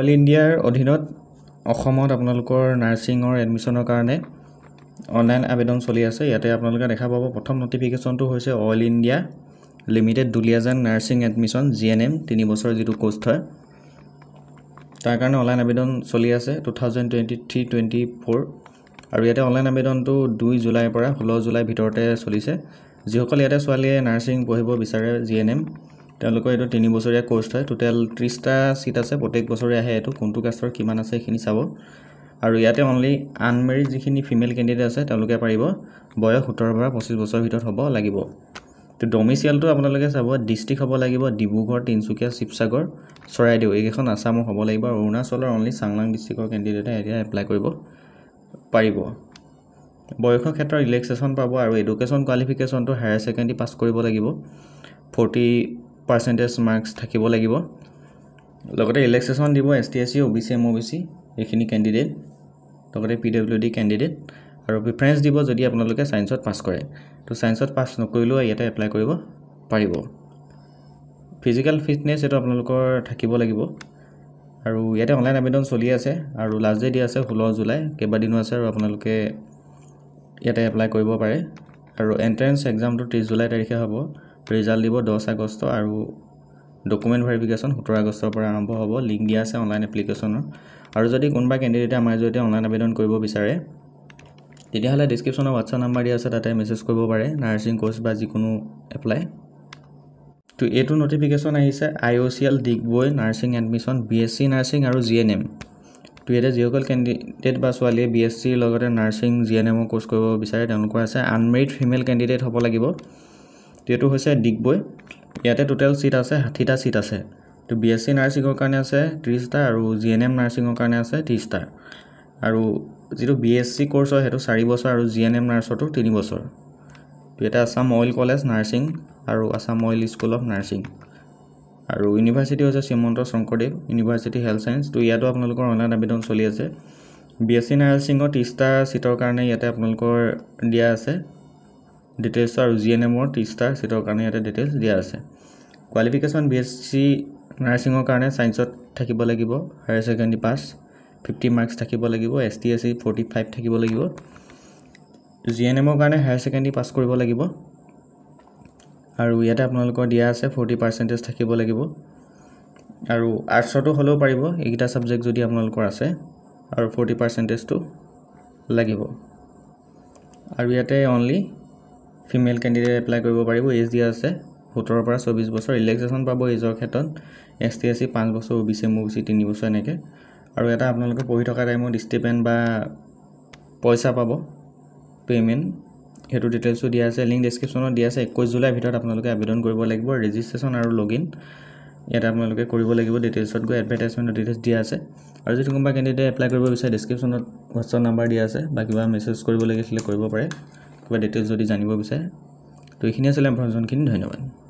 oil ইণ্ডিয়াৰ অধীনত অসমত আপোনালোকৰ নাৰ্ছিঙৰ এডমিশ্যনৰ কাৰণে অনলাইন আবেদন চলি আছে ইয়াতে আপোনালোকে দেখা পাব প্ৰথম ন'টিফিকেশ্যনটো হৈছে oil India limited Duliajan nursing admission G N M তিনি বছৰ যিটো কোৰ্চ হয় তাৰ কাৰণে অনলাইন আবেদন চলি আছে two thousand twenty three twenty four আৰু ইয়াতে অনলাইন আবেদনটো দুই জুলাইৰ পৰা ষোল্ল জুলাইৰ ভিতৰতে চলিছে যিসকল ইয়াতে ছোৱালীয়ে নাৰ্ছিং পঢ়িব বিচাৰে জি এন এম তেওঁলোকৰ এইটো তিনিবছৰীয়া কৰ্চ হয় টোটেল ত্ৰিছটা চিট আছে প্ৰত্যেক বছৰে আহে এইটো কোনটো কাষ্টৰ কিমান আছে সেইখিনি চাব আৰু ইয়াতে অনলি আনমেৰিড যিখিনি ফিমেল কেণ্ডিডেট আছে তেওঁলোকে পাৰিব বয়স সোতৰৰ পৰা পঁচিছ বছৰৰ ভিতৰত হ'ব লাগিব তো ডমিচিয়েলটো আপোনালোকে চাব ডিষ্ট্ৰিক্ট হ'ব লাগিব ডিব্ৰুগড় তিনিচুকীয়া শিৱসাগৰ চৰাইদেউ এইকেইখন আছামৰ হ'ব লাগিব আৰু অৰুণাচলৰ অনলি চাংলাং ডিষ্ট্ৰিক্টৰ কেণ্ডিডেটে এতিয়া এপ্লাই কৰিব পাৰিব বয়সৰ ক্ষেত্ৰত ৰিলেক্সেশ্যন পাব আৰু এডুকেশ্যন কোৱালিফিকেশ্যনটো হায়াৰ ছেকেণ্ডেৰী পাছ কৰিব লাগিব ফৰ্টি পাৰ্চেণ্টেজ মাৰ্কছ থাকিব লাগিব লগতে ৰিলেক্সেশ্যন দিব S T S C O' B C M O' B C এইখিনি কেণ্ডিডেট লগতে পি ডব্লিউ ডি কেণ্ডিডেট আৰু প্ৰিফাৰেঞ্চ দিব যদি আপোনালোকে ছায়েন্সত পাছ কৰে তো ছায়েন্সত পাছ নকৰিলেও ইয়াতে এপ্লাই কৰিব পাৰিব ফিজিকেল ফিটনেছ এইটো আপোনালোকৰ থাকিব লাগিব আৰু ইয়াতে অনলাইন আবেদন চলি আছে আৰু লাষ্ট ডেট দিয়া আছে ষোল্ল জুলাই কেইবাদিনো আছে আৰু আপোনালোকে ইয়াতে এপ্লাই কৰিব পাৰে আৰু এণ্ট্ৰেঞ্চ এক্সামটো ত্ৰিছ জুলাই তাৰিখে হ'ব ৰিজাল্ট দিব দহ আগষ্ট আৰু ডকুমেণ্ট ভেৰিফিকেশ্যন সোতৰ আগষ্টৰ পৰা আৰম্ভ হ'ব লিংক দিয়া আছে অনলাইন এপ্লিকেশ্যনৰ আৰু যদি কোনোবা কেণ্ডিডেটে আমাৰ জৰিয়তে অনলাইন আবেদন কৰিব বিচাৰে তেতিয়াহ'লে ডিছক্ৰিপশ্যনত হোৱাটছআপ নাম্বাৰ দিয়া আছে তাতে মেছেজ কৰিব পাৰে নাৰ্ছিং ক'ৰ্চ বা যিকোনো এপ্লাই তো এইটো ন'টিফিকেশ্যন আহিছে I O' C L Digboi nursing admission B S C nursing আৰু জি এন এম তো ইয়াতে যিসকল কেণ্ডিডেট বা ছোৱালীয়ে বি এছ চিৰ লগতে নাৰ্ছিং জি এন এমৰ কোৰ্চ কৰিব বিচাৰে তেওঁলোকৰ আছে আনমেৰিড ফিমেল কেণ্ডিডেট হ'ব লাগিব যিহেতু হৈছে ডিগবৈ ইয়াতে টোটেল ছিট আছে ষাঠিটা ছিট আছে তো বি এছ চি নাৰ্ছিঙৰ কাৰণে আছে ত্ৰিছটা আৰু জি এন এম নাৰ্ছিঙৰ কাৰণে আছে ত্ৰিছটা আৰু যিটো বি এছ চি কৰ্চ হয় সেইটো চাৰি বছৰ আৰু জি এন এম নাৰ্ছৰটো তিনি বছৰ তো ইয়াতে আছাম অইল কলেজ নাৰ্ছিং আৰু Assam oil school of nursing আৰু ইউনিভাৰ্চিটি হৈছে Srimanta Sankardev university health science তো ইয়াতো আপোনালোকৰ অনলাইন আবেদন চলি আছে বি এছ চি নাৰ্ছিঙৰ ত্ৰিছটা ছিটৰ কাৰণে ইয়াতে আপোনালোকৰ দিয়া আছে ডিটেইলছ আৰু জি এন এমৰ ত্ৰিছটাৰ ছিটৰ কাৰণে ইয়াতে ডিটেইলছ দিয়া আছে কোৱালিফিকেশ্যন বি এছ চি নাৰ্ছিঙৰ কাৰণে ছায়েন্সত থাকিব লাগিব higher secondary pass fifty marks থাকিব লাগিব S T S C forty five থাকিব লাগিব জি এন এমৰ কাৰণে হায়াৰ ছেকেণ্ডেৰী পাছ কৰিব লাগিব আৰু ইয়াতে আপোনালোকৰ দিয়া আছে ফৰ্টি পাৰ্চেণ্টেজ থাকিব লাগিব আৰু আৰ্টছতো হ'লেও পাৰিব এইকেইটা ছাবজেক্ট যদি আপোনালোকৰ আছে আৰু ফৰ্টি পাৰ্চেণ্টেজটো লাগিব আৰু ইয়াতে অনলি ফিমেল কেণ্ডিডেট এপ্লাই কৰিব পাৰিব এজ দিয়া আছে সোতৰৰ পৰা চৌব্বিছ বছৰ ৰিলেক্সেশ্যন পাব এজৰ ক্ষেত্ৰত এছ টি এছ চি পাঁচ বছৰ O' B C M O' B C তিনি বছৰ এনেকৈ আৰু এটা আপোনালোকে পঢ়ি থকা টাইমত ষ্টিপেণ্ড বা পইচা পাব পে'মেণ্ট সেইটো ডিটেইলছো দিয়া আছে লিংক ডেছক্ৰিপশ্যনত দিয়া আছে একৈছ জুলাইৰ ভিতৰত আপোনালোকে আবেদন কৰিব লাগিব ৰেজিষ্ট্ৰেশ্যন আৰু লগ ইন ইয়াতে আপোনালোকে কৰিব লাগিব ডিটেইলছত গৈ এডভাৰটাইজমেণ্টৰ ডিটেইলছ দিয়া আছে আৰু যদি কোনোবা কেণ্ডিডেট এপ্লাই কৰিব বিচাৰে ডেছক্ৰিপশ্যনত হোৱাটছআপ নাম্বাৰ দিয়া আছে বা কিবা মেছেজ কৰিব লাগিছিলে কৰিব পাৰে কিবা ডিটেইলছ যদি জানিব বিচাৰে তো এইখিনিয়ে আছিলে ইনফৰ্মেশ্যনখিনি ধন্যবাদ